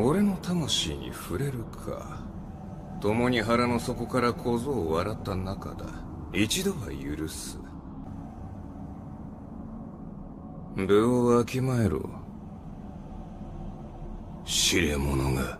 俺の魂に触れるか共に腹の底から小僧を笑った中だ一度は許す部をわきまえろ知れ者が